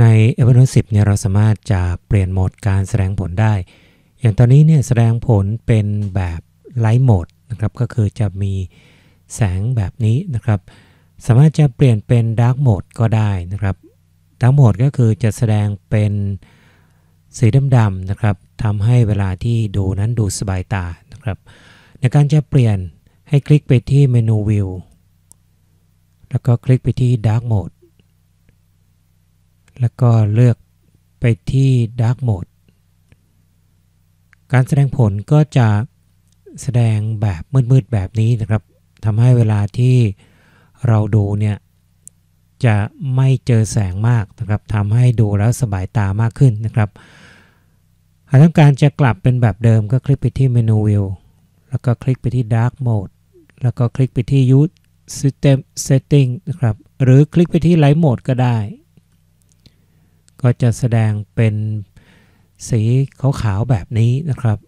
ใน e v r n o 10เนี่ยเราสามารถจะเปลี่ยนโหมดการแสดงผลได้ อย่างตอนนี้เนี่ยแสดงผลเป็นแบบไลท์โหมดนะครับก็คือจะมีแสงแบบนี้นะครับ สามารถจะเปลี่ยนเป็นดาร์กโหมดก็ได้นะครับดาร์กโหมดก็คือจะแสดงเป็นสีดำๆนะครับทำให้เวลาที่ดูนั้นดูสบายตานะครับ ในการจะเปลี่ยนให้คลิกไปที่เมนูวิวแล้วก็คลิกไปที่ Dark Mode แล้วก็เลือกไปที่ Dark Mode การแสดงผลก็จะแสดงแบบมืด ๆ แบบนี้นะครับ ทำให้เวลาที่เราดูเนี่ยจะไม่เจอแสงมากนะครับทำให้ดูแล้วสบายตามากขึ้นนะครับ หากต้องการจะกลับเป็นแบบเดิม ก็คลิกไปที่เมนูวิว แล้วก็คลิกไปที่ Dark Mode แล้วก็คลิกไปที่ Use System Setting นะครับ หรือคลิกไปที่ Light Mode ก็ได้ก็จะแสดงเป็นสีขาวๆแบบนี้นะครับ